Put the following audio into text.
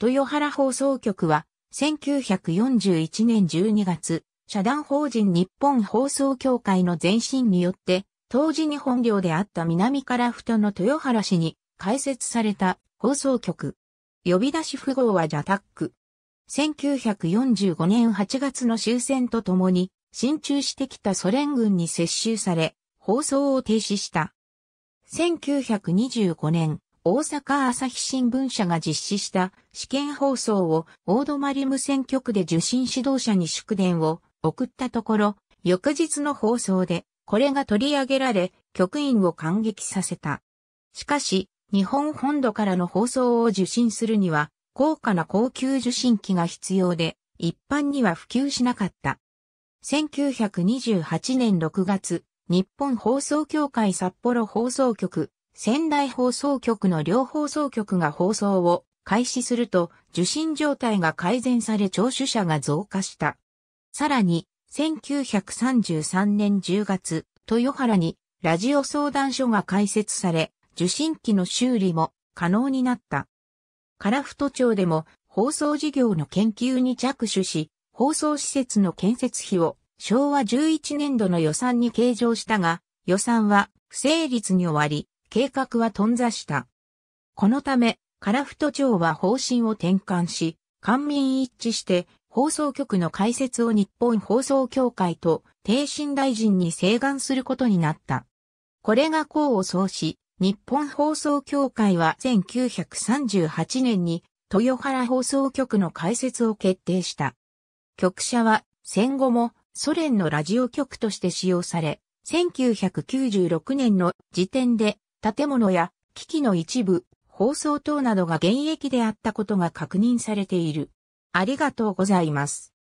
豊原放送局は、1941年12月、社団法人日本放送協会の前身によって、当時日本領であった南から太の豊原市に開設された放送局。呼び出し符号はジャタック。1945年8月の終戦とともに、進駐してきたソ連軍に接収され、放送を停止した。1925年、大阪朝日新聞社が実施した試験放送を大泊無線局で受信指導者に祝電を送ったところ、翌日の放送でこれが取り上げられ、局員を感激させた。しかし、日本本土からの放送を受信するには、高価な高級受信機が必要で、一般には普及しなかった。1928年6月、日本放送協会札幌放送局仙台放送局の両放送局が放送を開始すると受信状態が改善され聴取者が増加した。さらに、1933年10月、豊原にラジオ相談所が開設され、受信機の修理も可能になった。フ太町でも放送事業の研究に着手し、放送施設の建設費を昭和11年度の予算に計上したが、予算は不成立に終わり、計画は頓挫した。このため、カラフト町は方針を転換し、官民一致して放送局の開設を日本放送協会と帝信大臣に請願することになった。これが功を奏し、日本放送協会は1938年に豊原放送局の開設を決定した。局舎は戦後もソ連のラジオ局として使用され、1996年の時点で建物や機器の一部、放送等などが現役であったことが確認されている。ありがとうございます。